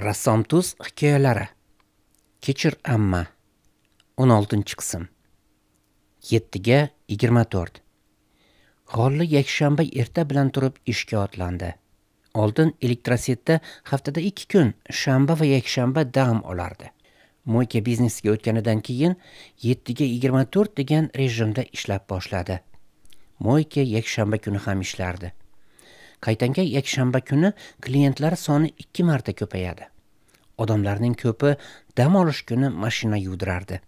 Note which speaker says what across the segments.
Speaker 1: rassomtuz hikoyalari kechir amma 16 qism 7 ga 24 g'olli yakshanba erta bilan turib ishga otlandi oldin elektrosetda haftada 2 kun shanba va yakshanba dam olardi moyka biznesiga o'tganidan keyin 7 ga 24 degan rejimda ishlab boshladi moyka yakshanba kuni ham ishlardi qaytanga yakshanba kuni klientlar soni ikki marta ko'payadi odamlarning ko'pi dam olish kuni mashina yuvdirardi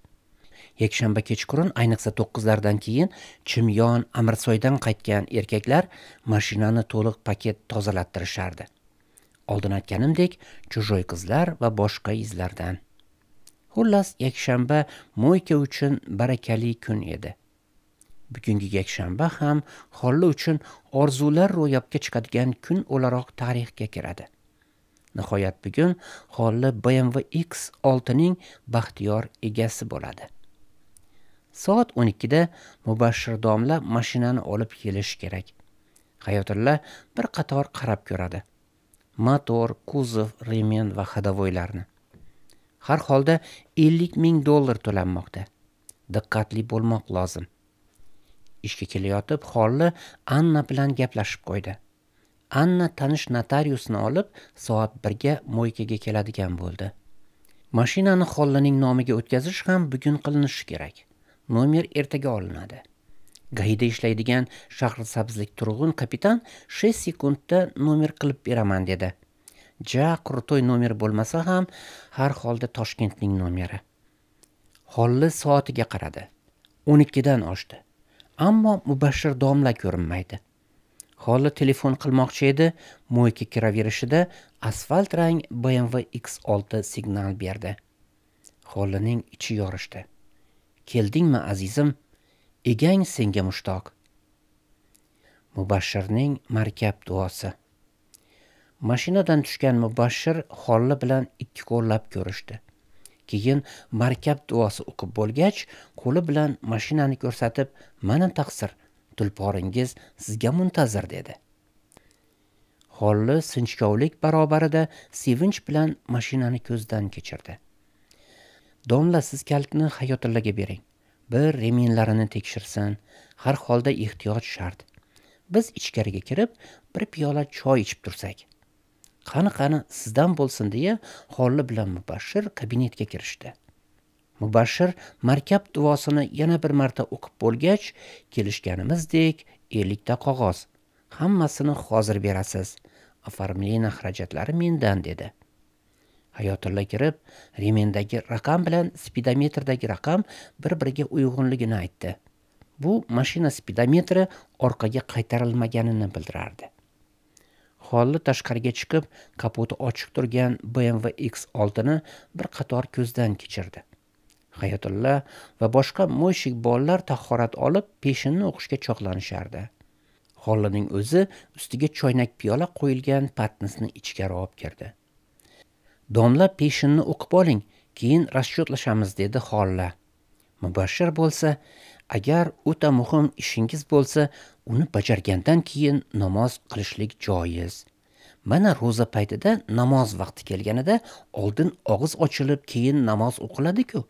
Speaker 1: yakshanba kechqurun ayniqsa to'qqizlardan keyin chimyon amirsoydan qaytgan erkaklar mashinani to'liq paket tozalattirishardi oldin aytganimdek chujoy qizlar va boshqa izlardan xullas yakshanba moyka uchun barakali kun edi bugungi yakshanba ham holli uchun orzular ro'yobga chiqadigan kun o'laroq tarixga kiradi nihoyat bugun holli bmw x 6 ning baxtiyor egasi bo'ladi soat 12 da mubashshir domla mashinani olib kelish kerak hayotulla bir qator qarab ko'radi motor kuzov remen va hadovoylarni har holda 50 ming dollar to'lanmoqda diqqatli bo'lmoq lozim ishga kelayotib xolli anna bilan gaplashib qo'ydi anna tanish notariusni olib soat birga moykaga keladigan bo'ldi mashinani xollining nomiga o'tkazish ham bugun qilinishi kerak nomer ertaga olinadi gaida ishlaydigan shahrisabzlik turg'un kapitan shesh sekundda nomer qilib beraman dedi ja qurtoy nomer bo'lmasa ham har holda toshkentning nomeri holli soatiga qaradi o'n ikkidan oshdi ammo mubashshir domla ko'rinmaydi holi telefon qilmoqchi edi moyka kiraverishida asfalt rang bmw x 6 signal berdi hovlining ichi yorishdi keldingmi azizim egang senga mushtoq mubashshirning markab duosi mashinadan tushgan mubashshir holli bilan ikki qo'llab ko'rishdi keyin markab duosi o'qib bo'lgach qo'li bilan mashinani ko'rsatib mana taqsir tulporingiz sizga muntazir dedi holli sinchkovlik barobarida sevinch bilan mashinani ko'zdan kechirdi domla siz kalitni hayotullaga bering bir reminlarini tekshirsin har holda ehtiyot shart biz ichkariga kirib bir piyola choy ichib tursak qani qani sizdan bo'lsin deya xolli bilan mubashshir kabinetga kirishdi mubashshir markab duosini yana bir marta o'qib bo'lgach kelishganimizdek ellikta qog'oz hammasini hozir berasiz оформление xarajatlari mendan dedi hayotulla kirib remendagi raqam bilan spidometrdagi raqam bir biriga uyg'unligini aytdi bu mashina spidometri orqaga qaytarilmaganini bildirardi holli tashqariga chiqib kapoti ochiq turgan bmw x 6 ni bir qator ko'zdan kechirdi hayotulla va boshqa mo'yshik bolalar tahorat olib peshinni o'qishga choqlanishardi. hollining o'zi ustiga choynak piyola qo'yilgan patnisni ichkari olib kirdi domla peshinni o'qib oling keyin расчеtlashamiz dedi holla mubashshir bo'lsa agar o'ta muhim ishingiz bo'lsa uni bajargandan keyin namoz qilishlik joiz mana ro'za paytida namoz vaqti kelganida oldin og'iz ochilib keyin namoz o'qiladiku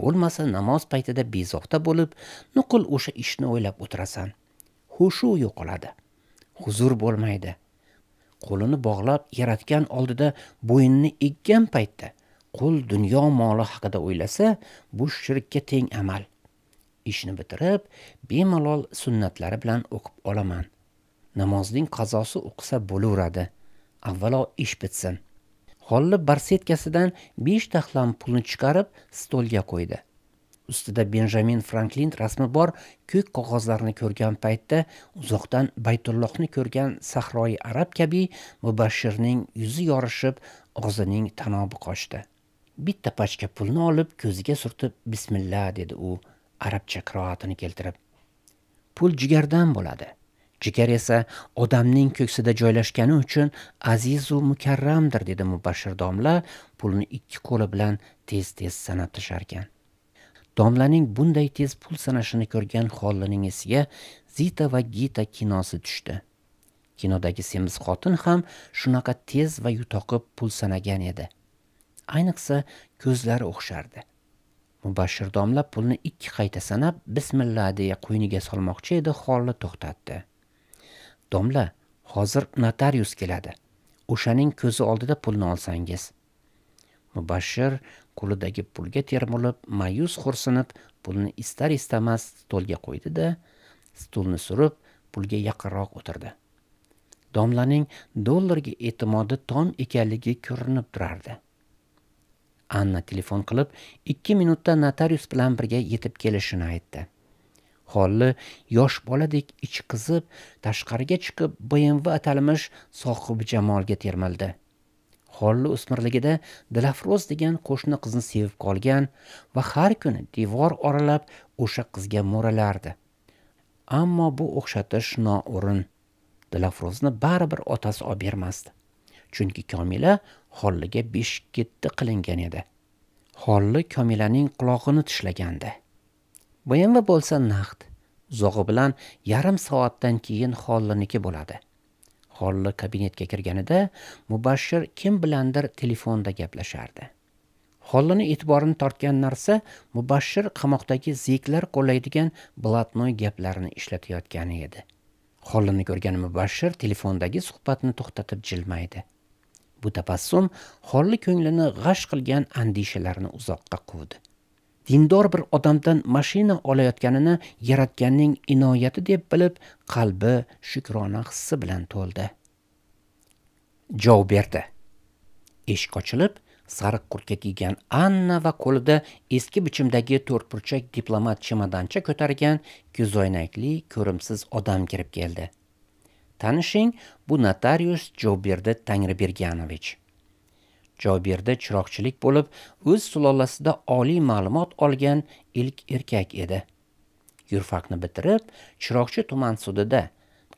Speaker 1: bo'lmasa namoz paytida bezovta bo'lib nuqul o'sha ishni o'ylab o'tirasan hushu yo'qoladi huzur bo'lmaydi qo'lini bog'lab yaratgan oldida bo'yinni eggan paytda qo'l dunyo moli haqida o'ylasa bu shirkka teng amal ishni bitirib bemalol sunnatlari bilan o'qib olaman namozning qazosi o'qisa bo'laveradi avvalo ish bitsin holli barsetkasidan besh taxlam pulni chiqarib stolga qo'ydi ustida benjamin franklin rasmi bor ko'k qog'ozlarni ko'rgan paytda uzoqdan baytullohni ko'rgan sahroyi arab kabi mubashshirning yuzi yorishib og'zining tanobi qochdi bitta pachka pulni olib ko'ziga surtib bismillah dedi u arabcha qiroatini keltirib pul jigardan bo'ladi jigar esa odamning ko'ksida joylashgani uchun azizu mukarramdir dedi mubashir domla pulni ikki qo'li bilan tez tez sanab tasharkan domlaning bunday tez pul sanashini ko'rgan hollining esiga zita va gita kinosi tushdi kinodagi semiz xotin ham shunaqa tez va yutoqib pul sanagan edi ayniqsa ko'zlari o'xshardi mubashshir domla pulni ikki qayta sanab bismillah deya qo'yniga solmoqchi edi holni to'xtatdi domla hozir notarius keladi o'shaning ko'zi oldida pulni olsangiz mubashshir qo'lidagi pulga termulib ma'yus xo'rsinib pulni istar istamas stolga qo'ydi da stulni surib pulga yaqinroq o'tirdi domlaning dollarga e'timodi tom ekanligi ko'rinib turardi anna telefon qilib ikki minutda notarius bilan birga yetib kelishini aytdi holli yosh boladek ichi qizib tashqariga chiqib bmv atalmish sohibi jamolga termildi holli o'smirligida dilafroz degan qo'shni qizni sevib qolgan va har kuni devor oralab o'sha qizga mo'ralardi ammo bu o'xshatish noo'rin dilafrozni baribir otasi olib bermasdi chunki komila holliga ketdi qilingan edi holli komilaning qulog'ini tishlagandi buyami bo'lsa naqd uzog'i bilan yarim soatdan keyin holliniki bo'ladi holli kabinetga kirganida mubashshir kim bilandir telefonda gaplashardi hollini e'tiborini tortgan narsa mubashshir qamoqdagi zeklar qo'llaydigan blatnoy gaplarini ishlatayotgani edi hollini ko'rgan mubashshir telefondagi suhbatni to'xtatib jilmaydi bu tabassum xorli ko'nglini g'ash qilgan andishalarni uzoqqa quvdi dindor bir odamdan mashina olayotganini yaratganning inoyati deb bilib qalbi shukrona hissi bilan to'ldi jov berdi eshik ochilib sariq kurtka kiygan anna va qo'lida eski bichimdagi to'rtburchak diplomat chemodancha ko'targan ko'zoynakli ko'rimsiz odam kirib keldi tanishing bu notarius joberdi tangriberganovich jobirda chiroqchilik bo'lib o'z sulolasida oliy ma'lumot olgan ilk erkak edi yurfakni bitirib chiroqchi tuman sudida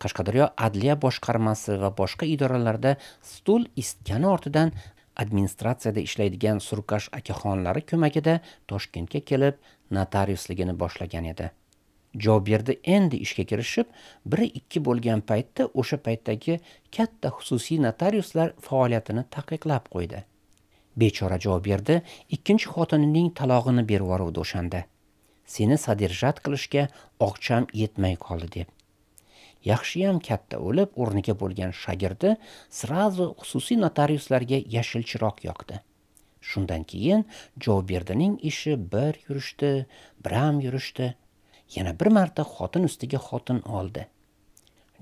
Speaker 1: qashqadaryo adliya boshqarmasi va boshqa idoralarda stul isitgani ortidan administratsiyada ishlaydigan surkash akaxonlari ko'magida toshkentga kelib notariusligini boshlagan edi berdi endi ishga kirishib, 1-2 bo'lgan paytda o'sha paytdagi katta xususiy notariuslar faoliyatini taqiqlab qo'ydi. Bechora berdi ikkinchi xotinining talog'ini berib o'shanda. Seni sadirjat qilishga oqcham yetmay qoldi deb. Yaxshiyam katta o'lib, o'rniga bo'lgan shagirdi srazu xususiy notariuslarga yashil chiroq yoqdi. Shundan keyin Jobirdining ishi bir yurishdi, biram yurishdi, yana bir marta xotin ustiga xotin oldi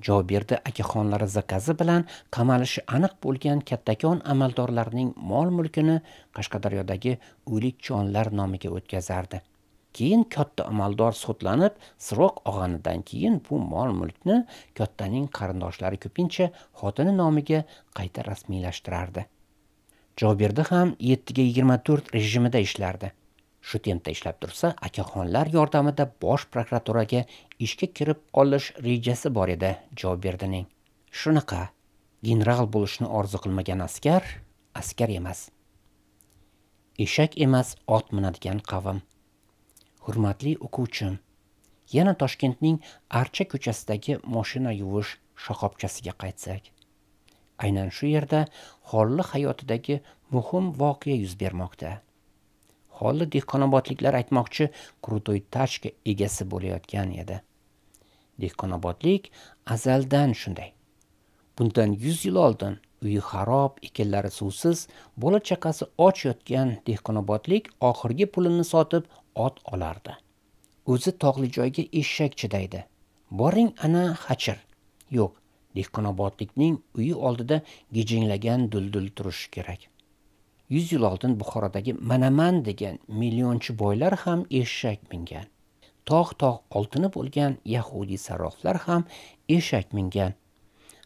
Speaker 1: joberdi akaxonlari zakazi bilan qamalishi aniq bo'lgan kattakon amaldorlarning mol mulkini qashqadaryodagi o'lik jonlar nomiga o'tkazardi keyin katta amaldor sudlanib siroq og'anidan keyin bu mol mulkni kattaning qarindoshlari ko'pincha xotini nomiga qayta rasmiylashtirardi joberdi ham yettiga yigirma to'rt rejimida ishlardi shu tempda ishlab tursa akaxonlar yordamida bosh prokuraturaga ishga kirib olish rejasi bor edi javob berdi ning shunaqa general bo'lishni orzu qilmagan askar askar emas eshak emas ot minadigan qavm hurmatli o'quvchim yana toshkentning archa ko'chasidagi moshina yuvish shoqobchasiga qaytsak aynan shu yerda xorli hayotidagi muhim voqea yuz bermoqda holda dehqonobodliklar aytmoqchi krutoy tachka egasi bo'layotgan edi dehqonobodlik azaldan shunday bundan yuz yil oldin uyi xarob ekinlari suvsiz bola chaqasi och yotgan dehqonobodlik oxirgi pulini sotib ot olardi o'zi tog'li joyga eshak chidaydi boring ana hachir yo'q dehqonobodlikning uyi oldida gijinglagan duldul turishi kerak 100 yil oldin buxorodagi manaman degan millionchi boylar ham eshak mingan tog' tog' oltini bo'lgan yahudiy sarroflar ham eshak mingan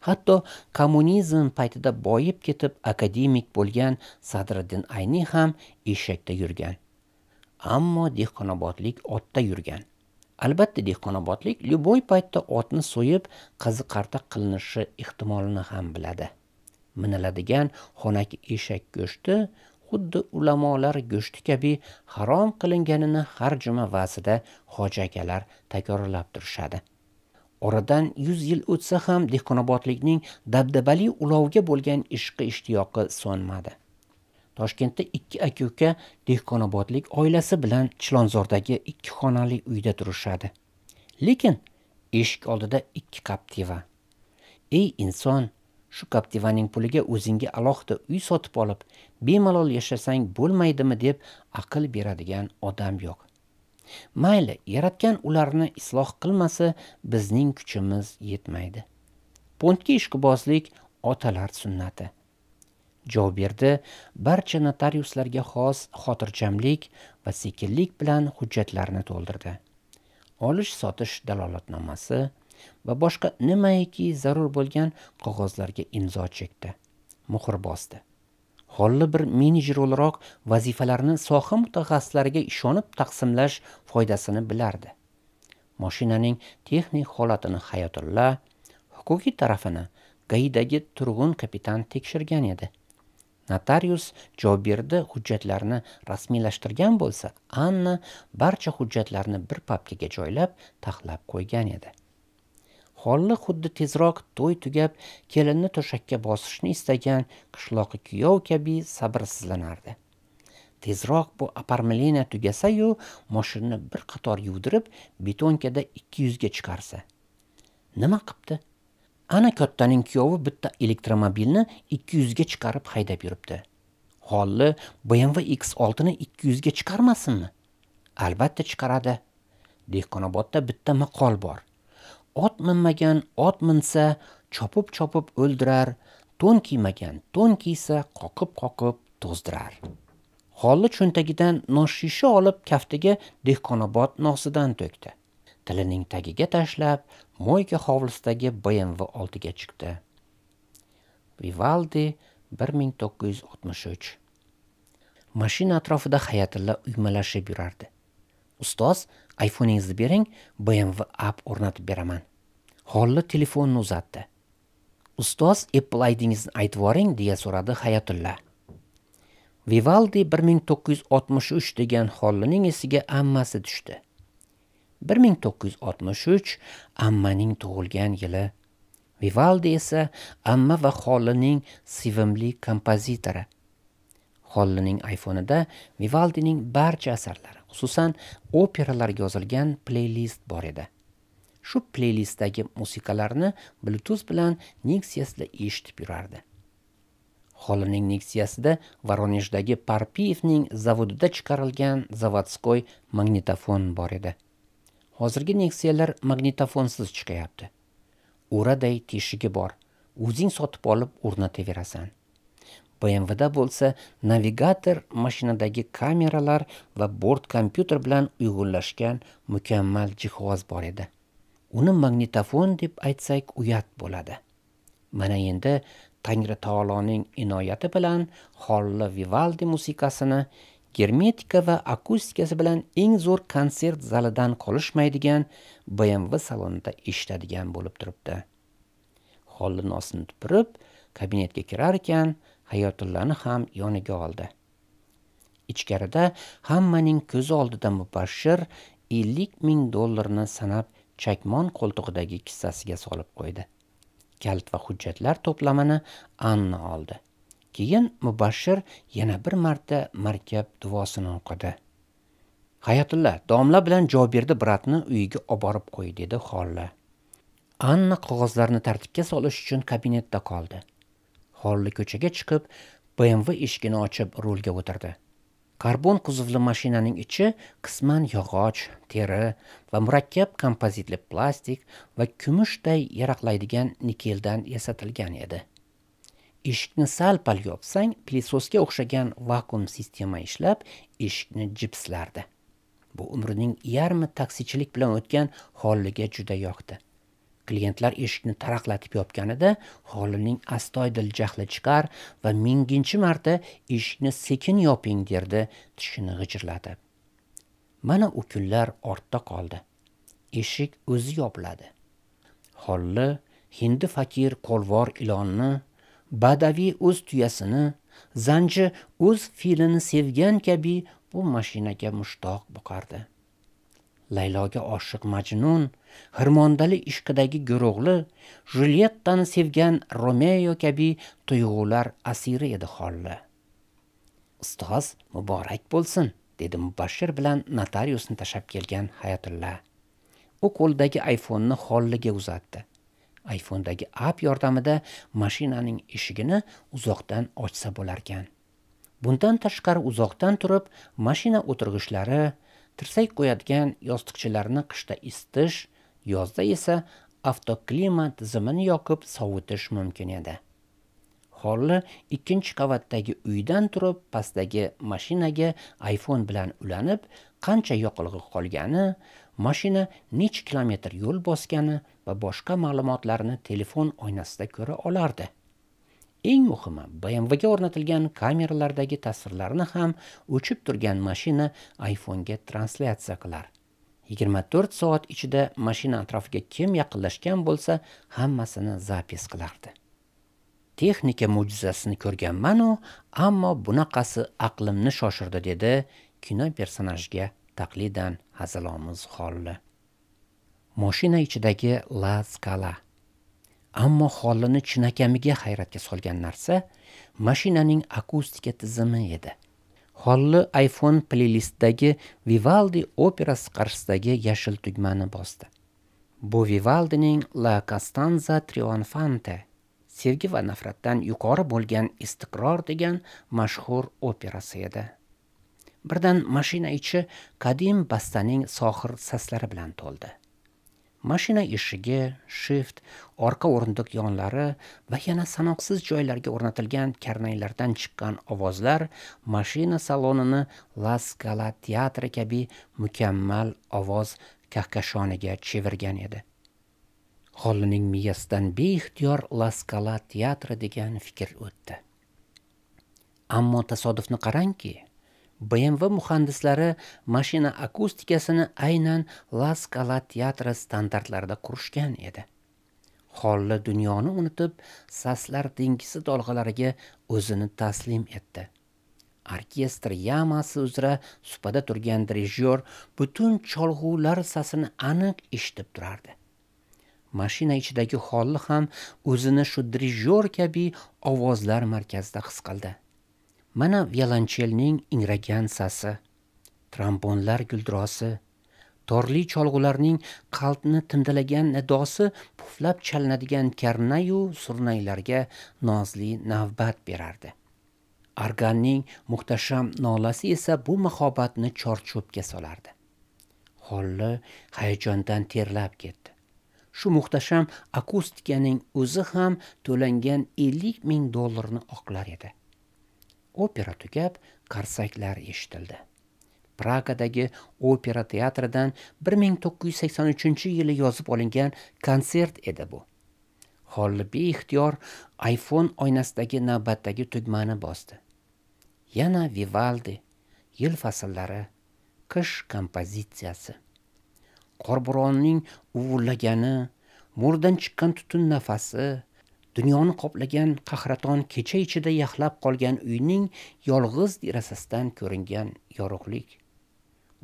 Speaker 1: hatto kommunizm paytida boyib ketib akademik bo'lgan sadriddin ayniy ham eshakda yurgan ammo dehqonobodlik otda yurgan albatta dehqonobodlik любой paytda otni so'yib qiziqarta qilinishi ehtimolini ham biladi miniladigan xonak eshak go'shti xuddi ulamolar go'shti kabi harom qilinganini har juma va'zida hoji akalar takrorlab turishadi oradan yuz yil o'tsa ham dehqonobodlikning dabdabali ulovga bo'lgan ishqi ishtiyoqi so'nmadi toshkentda ikki aka uka dehqonobodlik oilasi bilan chilonzordagi ikki xonali uyda turishadi lekin eshik oldida ikki qap teva ey inson shu kaptivaning puliga o'zingga alohida uy sotib olib bemalol yashasang bo'lmaydimi deb aql beradigan odam yo'q mayli yaratgan ularni isloh qilmasa bizning kuchimiz yetmaydi pontga ishqibozlik otalar sunnati berdi barcha notariuslarga xos xotirjamlik va sekinlik bilan hujjatlarni to'ldirdi olish sotish dalolatnomasi va boshqa nimaiki zarur bo'lgan qog'ozlarga imzo chekdi muhr bosdi holli bir menejer o'laroq vazifalarni soha mutaxassislariga ishonib taqsimlash foydasini bilardi moshinaning texnik holatini hayotulla huquqiy tarafini gaidagi turg'un kapitan tekshirgan edi notarius joberdi hujjatlarni rasmiylashtirgan bo'lsa anna barcha hujjatlarni bir papkaga joylab taxlab qo'ygan edi holni xuddi tezroq to'y tugab kelinni to'shakka bosishni istagan qishloqi kuyov kabi sabrsizlanardi tezroq bu aparmelina tugasayu moshinni bir qator yuvdirib betonkada ikki yuzga chiqarsa nima qilibdi ana kattaning kuyovi bitta elektromobilni ikki yuzga chiqarib haydab yuribdi holli bmw x oltini ikki yuzga chiqarmasinmi albatta chiqaradi dehqonobodda bitta maqol bor ot minmagan ot minsa chopib chopib o'ldirar to'n kiymagan to'n kiysa qoqib qoqib to'zdirar holli cho'ntagidan noshisha olib kaftiga dehqonobod nosidan to'kdi tilining tagiga tashlab moyka hovlisidagi bmv oldiga chiqdi vivaldi 1963 mashina atrofida hayatilla uymalashib yurardi ustoz iphoningizni bering bmw app o'rnatib beraman holli telefonni uzatdi ustoz apple idingizni aytib yuboring deya so'radi hayatulla vivaldi bir ming to'qqiz yuz oltmish uch degan hollining esiga ammasi tushdi bir ming to'qqiz yuz oltmish uch ammaning tug'ilgan yili vivaldi esa amma va hollining sevimli kompozitori Hollining iPhone'ida Vivaldining barcha asarlari, xususan operalarga yozilgan playlist bor edi. Shu playlistdagi musiqalarni Bluetooth bilan nexia eshitib yurardi. Hollining nexia Voronejdagi Parpiyevning zavodida chiqarilgan zavodskoy magnitofon bor edi. Hozirgi Nexia'lar magnitofonsiz chiqyapti. Uraday teshigi bor. O'zing sotib olib o'rnataverasan. BMWdə bo'lsa navigator mashinadagi kameralar va bort kompyuter bilan uyg'unlashgan mukammal jihoz bor edi uni magnitofon deb aytsak uyat bo'ladi mana endi tangri taoloning inoyati bilan xolla vivaldi musiqasini germetika va akustikasi bilan eng zo'r konsert zalidan qolishmaydigan BMW salonida eshitadigan bo'lib turibdi holni nosini tupurib kabinetga kirar ekan hayotullani ham yoniga oldi ichkarida hammaning ko'zi oldida mubashshir ellik ming dollarni sanab chakmon qo'ltig'idagi kissasiga solib qo'ydi kalit va hujjatlar to'plamini anna oldi keyin mubashshir yana bir marta markab duosini o'qidi hayotulla domla bilan jobirni bratni uyiga olib borib qo'y dedi xolla anna qog'ozlarni tartibga solish uchun kabinetda qoldi hovli ko'chaga chiqib bmv eshigini ochib rulga o'tirdi karbon kuzovli mashinaning ichi qisman yog'och teri va murakkab kompozitli plastik va kumushday yaraqlaydigan nikeldan yasatilgan edi eshikni sal pal yopsang pilesosga o'xshagan vakuum sistema ishlab eshikni jipslardi bu umrining yarmi taksichilik bilan o'tgan holliga juda yoqdi klientlar eshikni taraqlatib yopganida xolimning astoydil jahli chiqar va minginchi marta eshikni sekin yoping derdi tishini g'ijirlatib mana u kunlar ortda qoldi eshik o'zi yopiladi holli hindi fakir qo'lvor ilonni badaviy o'z tuyasini zanji o'z filini sevgan kabi bu mashinaga mushtoq boqardi layloga oshiq majnun xirmondali ishqidagi go'ro'g'li julyettani sevgan romeo kabi tuyg'ular asiri edi holli ustoz muborak bo'lsin dedi mubashshir bilan notariusni tashab kelgan hayatulla u qo'lidagi iphoneni holliga uzatdi iphonedagi app yordamida mashinaning eshigini uzoqdan ochsa bo'larkan bundan tashqari uzoqdan turib mashina o'tirg'ichlari tirsak qo'yadigan yostiqchalarni qishda isitish yozda esa avtoklima tizimini yoqib sovutish mumkin edi horli ikkinchi qavatdagi uydan turib pastdagi mashinaga iphone bilan ulanib qancha yoqilg'i qolgani mashina necha kilometr yo'l bosgani va boshqa ma'lumotlarni telefon oynasida ko'ra olardi eng muhimi bmvga o'rnatilgan kameralardagi tasvirlarni ham o'chib turgan mashina iphonega translyatsiya qilar 24 soat ichida mashina atrofiga kim yaqinlashgan bo'lsa hammasini zapis qilardi texnika mo'jizasini ko'rganmanu ammo bunaqasi aqlimni shoshirdi dedi kino personajiga taqlidan hazilomuz holli moshina ichidagi la skala ammo holini chinakamiga hayratga solgan narsa mashinaning akustika tizimi edi holli iphone playlistdagi vivaldi operasi qarshisidagi yashil tugmani bosdi bu vivaldining la costanza trionfante sevgi va nafratdan yuqori bo'lgan istiqror degan mashhur operasi edi birdan mashina ichi qadim bastaning sohir saslari bilan to'ldi mashina eshigi shift orqa o'rindiq yonlari va yana sanoqsiz joylarga o'rnatilgan karnaylardan chiqqan ovozlar mashina salonini las gala teatri kabi mukammal ovoz kahkashoniga chevirgan edi Hollining miyasidan beixtiyor Laskala teatri degan fikr o'tdi. Ammo tasodifni qarangki, bmv muhandislari mashina akustikasini aynan la teatri standartlarida qurishgan edi holli dunyoni unutib saslar dengisi dolg'alariga o'zini taslim etdi orkestr yamasi uzra supada turgan rejissyor butun cholg'ular sasini aniq eshitib turardi mashina ichidagi holli ham o'zini shu dirijyor kabi ovozlar markazida his qildi mana violonchelning ingragan sasi trombonlar guldurosi torli cholg'ularning qalbni tindalagan nidosi puflab chalinadigan karnayu surnaylarga nozli navbat berardi arganning muhtasham nolasi esa bu mahobatni cho'pga solardi holli hayajondan terlab ketdi shu muhtasham akustikaning o'zi ham to'langan ellik ming dollarni oqlar edi opera tugab qarsaklar eshitildi pragadagi opera teatridan 1983 yili yozib olingan konsert edi bu holli beixtiyor iphone oynasidagi navbatdagi tugmani bosdi yana vivaldi yil fasllari qish kompozitsiyasi qorburonning uvullagani murdan chiqqan tutun nafasi dunyoni qoplagan qahraton kecha ichida yaxlab qolgan uyning yolg'iz derazasidan ko'ringan yorug'lik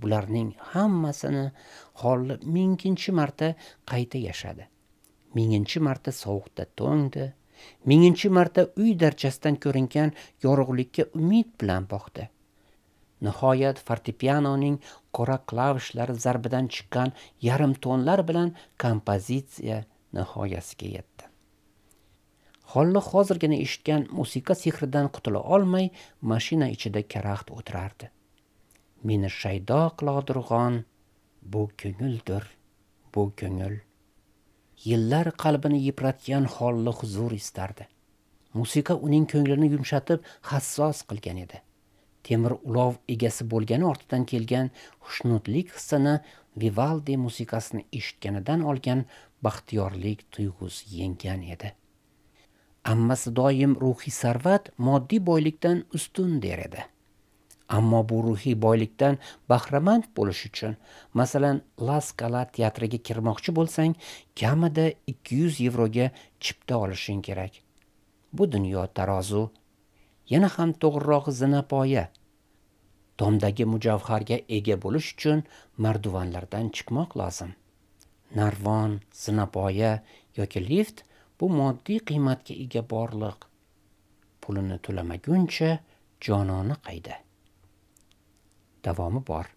Speaker 1: bularning hammasini xolli minginchi marta qayta yashadi minginchi marta sovuqda to'ngdi minginchi marta uy darchasidan ko'ringan yorug'likka umid bilan boqdi nihoyat fortepianoning qora klavishlari zarbidan chiqqan yarim tonlar bilan kompozitsiya nihoyasiga yetdi holli hozirgina eshitgan musiqa sehridan qutula olmay mashina ichida karaxt o'tirardi meni shaydo qilog'dirg'on bu ko'ngildir bu ko'ngil yillar qalbini yipratgan holli huzur istardi musiqa uning ko'nglini yumshatib hassos qilgan edi temir ulov egasi bo'lgani ortidan kelgan xushnudlik hissini vivaldi musiqasini eshitganidan olgan baxtiyorlik tuyg'usi yenggan edi ammasi doim ruhiy sarvat moddiy boylikdan ustun der edi ammo bu ruhiy boylikdan bahramand bo'lish uchun masalan la skala teatriga kirmoqchi bo'lsang kamida 200 yevroga chipta olishing kerak bu dunyo tarozu yana ham to'g'rirog'i zinapoya tomdagi mujavharga ega bo'lish uchun marduvanlardan chiqmoq lozim narvon zinapoya yoki lift bu moddiy qiymatga ega borliq pulini to'lamaguncha jonona qayda davomi bor